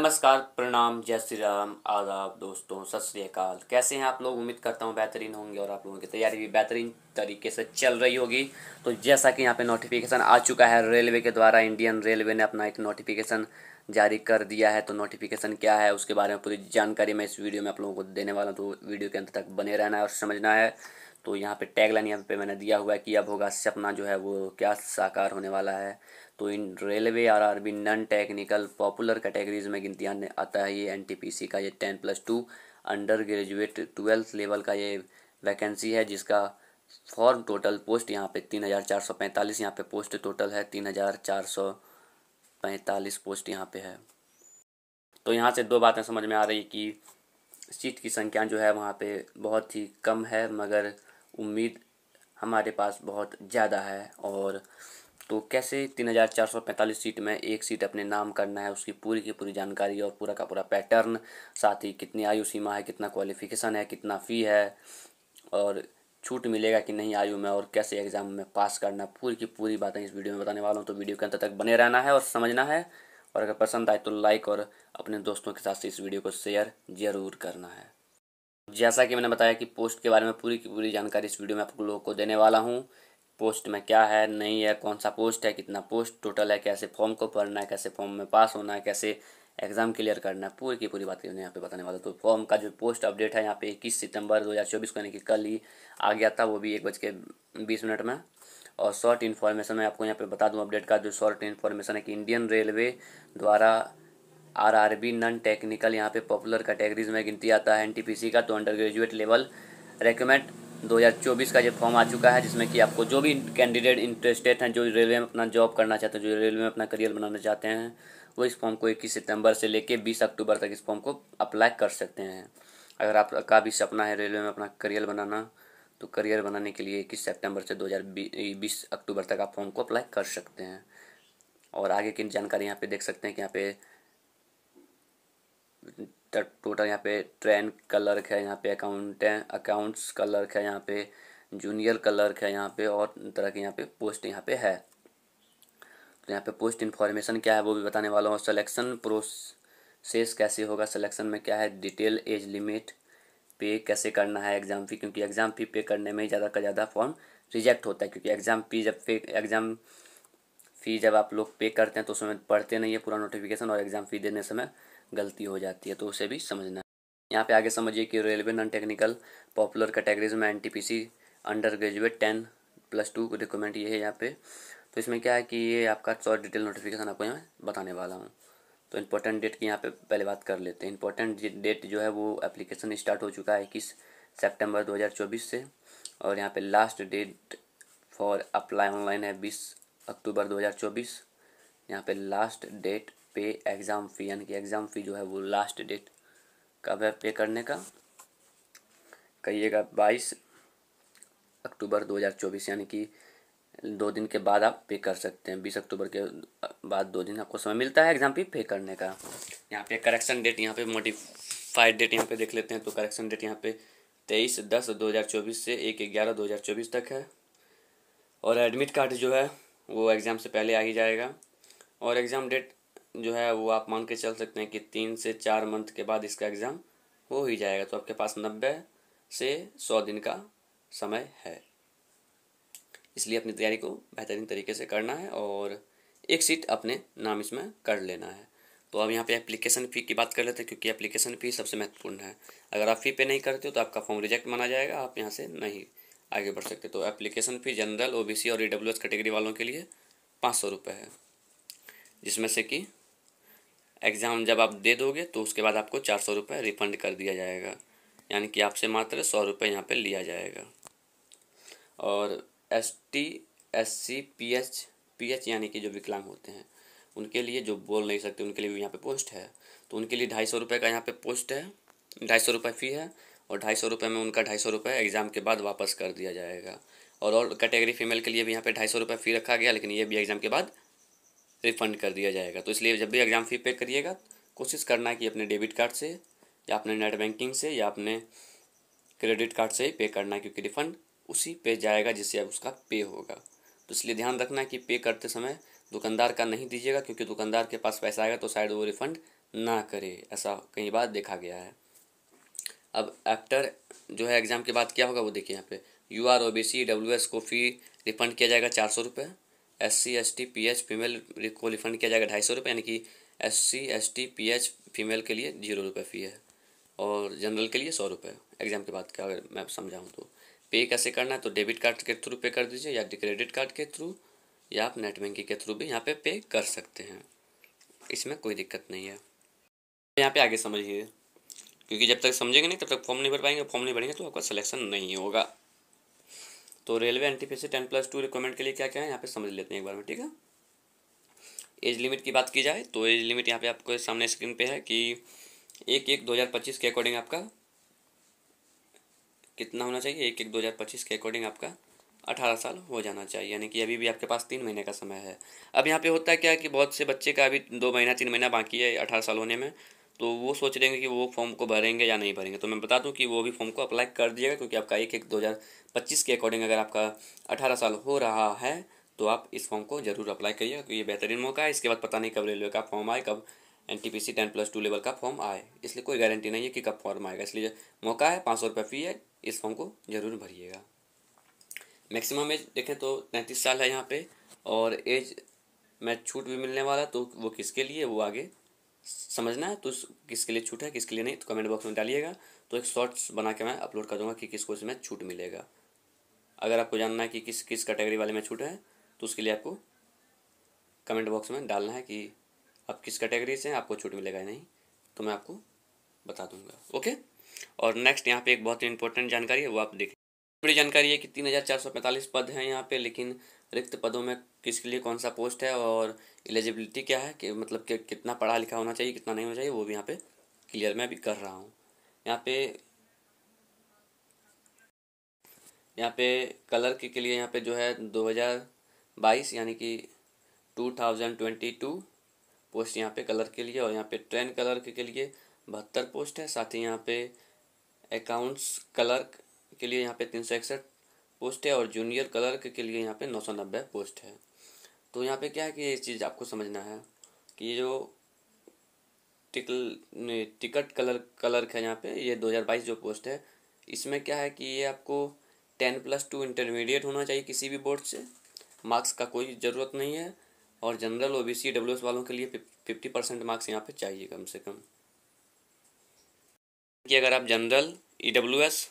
नमस्कार प्रणाम जय श्री राम आदाब दोस्तों सत श्रीकाल कैसे हैं आप लोग उम्मीद करता हूँ बेहतरीन होंगे और आप लोगों की तैयारी भी बेहतरीन तरीके से चल रही होगी तो जैसा कि यहाँ पे नोटिफिकेशन आ चुका है रेलवे के द्वारा इंडियन रेलवे ने अपना एक नोटिफिकेशन जारी कर दिया है तो नोटिफिकेशन क्या है उसके बारे में पूरी जानकारी मैं इस वीडियो में आप लोगों को देने वाला हूँ तो वीडियो के अंत तक बने रहना है और समझना है तो यहाँ पे टैग लाइन यहाँ पे मैंने दिया हुआ है कि अब होगा सपना जो है वो क्या साकार होने वाला है तो इन railway R R B non technical popular categories में गिनतियाँ आता है ये एन टी पी सी का ये ten plus two undergraduate twelfth level का ये वैकेंसी है जिसका फॉर्म टोटल पोस्ट यहाँ पे तीन हज़ार चार सौ पैंतालीस यहाँ पे पोस्ट टोटल है तीन हज़ार चार सौ पैंतालीस पोस्ट यहाँ पे है तो यहाँ से दो बातें समझ में आ रही कि सीट की संख्या जो है वहाँ पे बहुत ही कम है मगर उम्मीद हमारे पास बहुत ज़्यादा है और तो कैसे तीन हज़ार चार सौ पैंतालीस सीट में एक सीट अपने नाम करना है उसकी पूरी की पूरी जानकारी और पूरा का पूरा पैटर्न साथ ही कितनी आयु सीमा है कितना क्वालिफिकेशन है कितना फ़ी है और छूट मिलेगा कि नहीं आयु में और कैसे एग्ज़ाम में पास करना पूरी की पूरी बातें इस वीडियो में बताने वाला हूँ तो वीडियो के अंत तक बने रहना है और समझना है और अगर पसंद आए तो लाइक और अपने दोस्तों के साथ इस वीडियो को शेयर ज़रूर करना है जैसा कि मैंने बताया कि पोस्ट के बारे में पूरी की पूरी जानकारी इस वीडियो में आप लोगों को देने वाला हूँ पोस्ट में क्या है नहीं है कौन सा पोस्ट है कितना पोस्ट टोटल है कैसे फॉर्म को भरना है कैसे फॉर्म में पास होना है कैसे एग्ज़ाम क्लियर करना है पूरी की पूरी बात यहाँ पे बताने वाला तो फॉर्म का जो पोस्ट अपडेट है यहाँ पे इक्कीस सितंबर 2024 को यानी कि कल ही आ गया था वो भी एक बज के बीस मिनट में और शॉर्ट इन्फॉर्मेशन मैं आपको यहाँ पे बता दूँ अपडेट का जो शॉर्ट इन्फॉर्मेशन है कि इंडियन रेलवे द्वारा आरआरबी नॉन टेक्निकल यहाँ पे पॉपुलर कैटेगरीज में गिनती आता है एनटीपीसी का तो अंडर ग्रेजुएट लेवल रिकमेंड 2024 का ये फॉर्म आ चुका है जिसमें कि आपको जो भी कैंडिडेट इंटरेस्टेड हैं जो रेलवे में अपना जॉब करना चाहते हैं जो रेलवे में अपना करियर बनाना चाहते हैं वो इस फॉर्म को इक्कीस सितंबर से लेकर बीस अक्टूबर तक इस फॉर्म को अप्लाई कर सकते हैं अगर आपका भी सपना है रेलवे में अपना करियर बनाना तो करियर बनाने के लिए इक्कीस सितंबर से बीस अक्टूबर तक आप फॉर्म को अप्लाई कर सकते हैं और आगे की जानकारी यहाँ पे देख सकते हैं कि यहाँ पे टोटल यहाँ पे ट्रेन कलर्क है यहाँ पे अकाउंट अकाउंट्स कलर्क है यहाँ पे जूनियर कलर्क है यहाँ पे और तरह के यहाँ पे पोस्ट यहाँ पे है तो यहाँ पे पोस्ट इन्फॉर्मेशन क्या है वो भी बताने वाला हूँ सलेक्शन प्रोसेस कैसे होगा सलेक्शन में क्या है डिटेल एज लिमिट पे कैसे करना है एग्ज़ाम फ़ी क्योंकि एग्ज़ाम फ़ी पे करने में ज़्यादा का ज़्यादा फॉर्म रिजेक्ट होता है क्योंकि एग्ज़ाम फ़ी जब पे एग्ज़ाम फ़ी जब आप लोग पे करते हैं तो उसमें पढ़ते नहीं है पूरा नोटिफिकेशन और एग्ज़ाम फ़ी देने समय गलती हो जाती है तो उसे भी समझना है यहाँ पे आगे समझिए कि railway non technical popular categories में N undergraduate ten plus two requirement ये है यहाँ पे तो इसमें क्या है कि ये आपका शॉर्ट डिटेल नोटिफिकेशन आपको यहाँ बताने वाला हूँ तो इम्पोर्टेंट डेट की यहाँ पे पहले बात कर लेते हैं इम्पोर्टेंट डेट जो है वो एप्लीकेशन स्टार्ट हो चुका है इक्कीस सेप्टेम्बर दो से और यहाँ पर last date for apply online है बीस अक्टूबर दो हज़ार चौबीस यहाँ पर लास्ट डेट पे एग्ज़ाम फ़ी यानी कि एग्ज़ाम फ़ी जो है वो लास्ट डेट कब है पे करने का कहिएगा बाईस अक्टूबर 2024 यानी कि दो दिन के बाद आप पे कर सकते हैं बीस अक्टूबर के बाद दो दिन आपको समय मिलता है एग्ज़ाम पे पे करने का यहाँ पे करेक्शन डेट यहाँ पे मोडिफाइड डेट यहाँ पे देख लेते हैं तो करेक्शन डेट यहाँ पे तेईस दस दो हज़ार चौबीस से एक ग्यारह दो हज़ार चौबीस तक है और एडमिट कार्ड जो है वो एग्ज़ाम से पहले आ ही जाएगा और एग्ज़ाम डेट जो है वो आप मान के चल सकते हैं कि तीन से चार मंथ के बाद इसका एग्ज़ाम हो ही जाएगा तो आपके पास नब्बे से सौ दिन का समय है इसलिए अपनी तैयारी को बेहतरीन तरीके से करना है और एक सीट अपने नाम इसमें कर लेना है तो अब यहाँ पे एप्लीकेशन फ़ी की बात कर लेते हैं क्योंकि एप्लीकेशन फ़ी सबसे महत्वपूर्ण है अगर आप फ़ी पे नहीं करते हो तो आपका फॉर्म रिजेक्ट माना जाएगा आप यहाँ से नहीं आगे बढ़ सकते तो एप्लीकेशन फ़ी जनरल ओबीसी और ई कैटेगरी वालों के लिए पाँच सौ रुपये है जिसमें से कि एग्ज़ाम जब आप दे दोगे तो उसके बाद आपको चार सौ रुपये रिफंड कर दिया जाएगा यानी कि आपसे मात्र सौ रुपये यहाँ पर लिया जाएगा और S T S C P H P H यानी कि जो विकलांग होते हैं उनके लिए जो बोल नहीं सकते उनके लिए भी यहाँ पे पोस्ट है तो उनके लिए ढाई सौ रुपये का यहाँ पे पोस्ट है ढाई सौ रुपये फ़ी है और ढाई सौ रुपये में उनका ढाई सौ रुपये एग्ज़ाम के बाद वापस कर दिया जाएगा और और कैटेगरी फीमेल के लिए भी यहाँ पे ढाई सौ रुपये फ़ी रखा गया लेकिन ये भी एग्ज़ाम के बाद रिफ़ंड कर दिया जाएगा तो इसलिए जब भी एग्ज़ाम फ़ी पे करिएगा कोशिश करना कि अपने डेबिट कार्ड से या अपने नेट बैंकिंग से या अपने क्रेडिट कार्ड से ही पे करना क्योंकि रिफ़ंड उसी पे जाएगा जिससे अब उसका पे होगा तो इसलिए ध्यान रखना कि पे करते समय दुकानदार का नहीं दीजिएगा क्योंकि दुकानदार के पास पैसा आएगा तो शायद वो रिफ़ंड ना करे ऐसा कई बार देखा गया है अब आफ्टर जो है एग्ज़ाम के बाद क्या होगा वो देखिए यहाँ पे U R O B C W S को फी रिफंड किया जाएगा चार सौ रुपये S C S T P H female को रिफंड किया जाएगा ढाई सौ रुपये यानी कि S C S T P H female के लिए जीरो रुपये फ़ी है और जनरल के लिए सौ रुपये एग्ज़ाम के बाद का अगर मैं समझाऊँ तो पे कैसे करना है तो डेबिट कार्ड के थ्रू पे कर दीजिए या क्रेडिट कार्ड के थ्रू या आप नेट बैंकिंग के थ्रू भी यहाँ पे पे कर सकते हैं इसमें कोई दिक्कत नहीं है यहाँ पे आगे समझिए क्योंकि जब तक समझेंगे नहीं तब तक फॉर्म नहीं भर पाएंगे फॉर्म नहीं भरेंगे तो आपका सिलेक्शन नहीं होगा तो railway N T ten plus two requirement के लिए क्या क्या है यहाँ पे समझ लेते हैं एक बार में ठीक है एज लिमिट की बात की जाए तो एज लिमिट यहाँ पे आपको सामने स्क्रीन पे है कि एक एक दो हज़ार पच्चीस के अकॉर्डिंग आपका कितना होना चाहिए एक एक दो हज़ार पच्चीस के अकॉर्डिंग आपका अठारह साल हो जाना चाहिए यानी कि अभी भी आपके पास तीन महीने का समय है अब यहाँ पे होता है क्या कि बहुत से बच्चे का अभी दो महीना तीन महीना बाकी है अठारह साल होने में तो वो सोच रहे हैं कि वो फॉर्म को भरेंगे या नहीं भरेंगे तो मैं बता दूं कि वो भी फॉर्म को अप्लाई कर दिएगा क्योंकि आपका एक एक दो हज़ार पच्चीस के अकॉर्डिंग अगर आपका अठारह साल हो रहा है तो आप इस फॉर्म को जरूर अप्लाई करिएगा क्योंकि ये बेहतरीन मौका है इसके बाद पता नहीं कब रेलवे का फॉर्म आए कब N T P C ten plus two level का फॉर्म आए इसलिए कोई गारंटी नहीं है कि कब फॉर्म आएगा इसलिए मौका है पाँच सौ रुपये फी है इस फॉर्म को जरूर भरिएगा मैक्सिमम एज देखें तो तैंतीस साल है यहाँ पे और एज में छूट भी मिलने वाला तो वो किसके लिए वो आगे समझना है तो किसके लिए छूट है किसके लिए नहीं तो कमेंट बॉक्स में डालिएगा तो एक शॉर्ट्स बना के मैं अपलोड कर दूंगा कि किसको इसमें छूट मिलेगा अगर आपको जानना है कि किस किस कैटेगरी वाले में छूट है तो उसके लिए आपको कमेंट बॉक्स में डालना है कि आप किस कैटेगरी से आपको छूट मिलेगा या नहीं तो मैं आपको बता दूंगा ओके और नेक्स्ट यहाँ पे एक बहुत ही इंपॉर्टेंट जानकारी है वो आप देख बड़ी जानकारी है कि तीन हज़ार चार सौ पैंतालीस पद हैं यहाँ पे लेकिन रिक्त पदों में किसके लिए कौन सा पोस्ट है और एलिजिबिलिटी क्या है कि मतलब कि कितना पढ़ा लिखा होना चाहिए कितना नहीं होना चाहिए वो भी यहाँ पे क्लियर मैं अभी कर रहा हूँ यहाँ पे यहाँ पे कलर के, के लिए यहाँ पे जो है दो हज़ार बाईस यानी कि two thousand twenty two post यहाँ पे कलर के लिए और यहाँ पे ट्रेन कलर के, के लिए बहत्तर पोस्ट है साथ ही यहाँ पे अकाउंट्स कलर के लिए यहाँ पे तीन सौ इकसठ पोस्ट है और जूनियर क्लर्क के लिए यहाँ पे नौ सौ नब्बे पोस्ट है तो यहाँ पे क्या है कि ये चीज़ आपको समझना है कि ये जो टिकल टिकट कलर क्लर्क है यहाँ पे ये दो हज़ार बाईस जो पोस्ट है इसमें क्या है कि ये आपको टेन प्लस टू इंटरमीडिएट होना चाहिए किसी भी बोर्ड से मार्क्स का कोई ज़रूरत नहीं है और general O B C W S वालों के लिए फिफ्टी परसेंट मार्क्स यहाँ पे चाहिए कम से कम कि अगर आप जनरल ई डब्ल्यू एस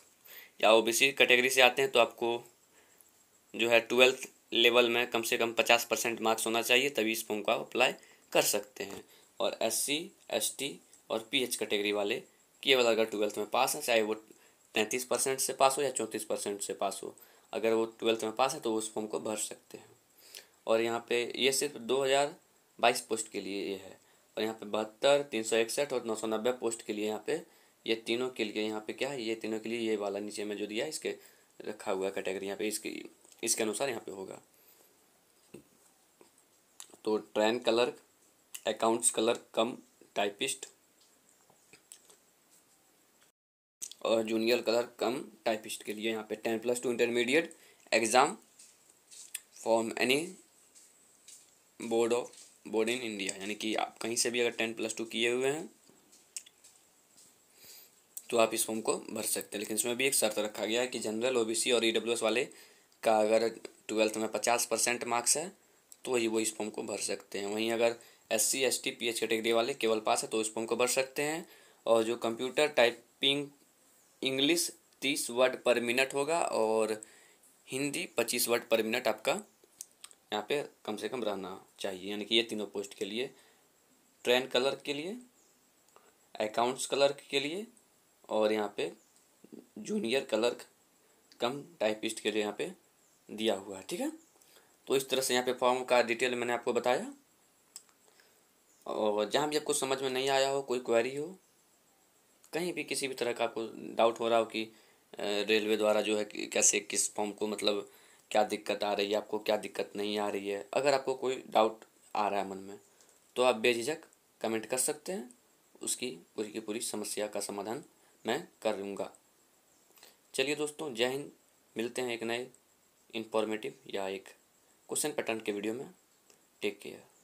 या ओबीसी कैटेगरी से आते हैं तो आपको जो है ट्वेल्थ लेवल में कम से कम पचास परसेंट मार्क्स होना चाहिए तभी इस फॉर्म को आप अप्लाई कर सकते हैं और एस सी एस टी और पी एच कैटेगरी वाले केवल अगर ट्वेल्थ में पास हैं चाहे वो तैंतीस परसेंट से पास हो या चौंतीस परसेंट से पास हो अगर वो ट्वेल्थ में पास है तो वो उस फॉर्म को भर सकते हैं और यहाँ पे ये सिर्फ दो हज़ार बाईस पोस्ट के लिए ये है और यहाँ पे बहत्तर तीन सौ इकसठ और नौ सौ नब्बे पोस्ट के लिए यहाँ पे ये तीनों के लिए यहाँ पे क्या है ये तीनों के लिए ये वाला नीचे में जो दिया है इसके रखा हुआ कैटेगरी यहाँ पे इसके इसके अनुसार यहाँ पे होगा तो trainee clerk accounts clerk cum typist और जूनियर कलर कम टाइपिस्ट के लिए यहाँ पे ten plus two intermediate exam from any board of board in India यानी कि आप कहीं से भी अगर टेन प्लस टू किए हुए हैं तो आप इस फॉर्म को भर सकते हैं लेकिन इसमें भी एक शर्त रखा गया है कि जनरल ओ और ई e वाले का अगर ट्वेल्थ में पचास परसेंट मार्क्स है तो वही वो इस फॉर्म को भर सकते हैं वहीं अगर S C S T P H category वाले केवल पास है तो इस फॉर्म को भर सकते हैं और जो कंप्यूटर टाइपिंग इंग्लिश तीस वर्ड पर मिनट होगा और हिंदी पच्चीस वर्ड पर मिनट आपका यहाँ पे कम से कम रहना चाहिए यानी कि ये तीनों पोस्ट के लिए ट्रेन कलर के लिए अकाउंट्स कलर के लिए और यहाँ पे जूनियर क्लर्क कम टाइपिस्ट के लिए यहाँ पे दिया हुआ है ठीक है तो इस तरह से यहाँ पे फॉर्म का डिटेल मैंने आपको बताया और जहाँ भी आपको समझ में नहीं आया हो कोई क्वेरी हो कहीं भी किसी भी तरह का आपको डाउट हो रहा हो कि रेलवे द्वारा जो है कैसे किस फॉर्म को मतलब क्या दिक्कत आ रही है आपको क्या दिक्कत नहीं आ रही है अगर आपको कोई डाउट आ रहा है मन में तो आप बेझिझक कमेंट कर सकते हैं उसकी पूरी की पूरी समस्या का समाधान मैं कर लूँगा चलिए दोस्तों जय हिंद मिलते हैं एक नए इन्फॉर्मेटिव या एक क्वेश्चन पैटर्न के वीडियो में टेक केयर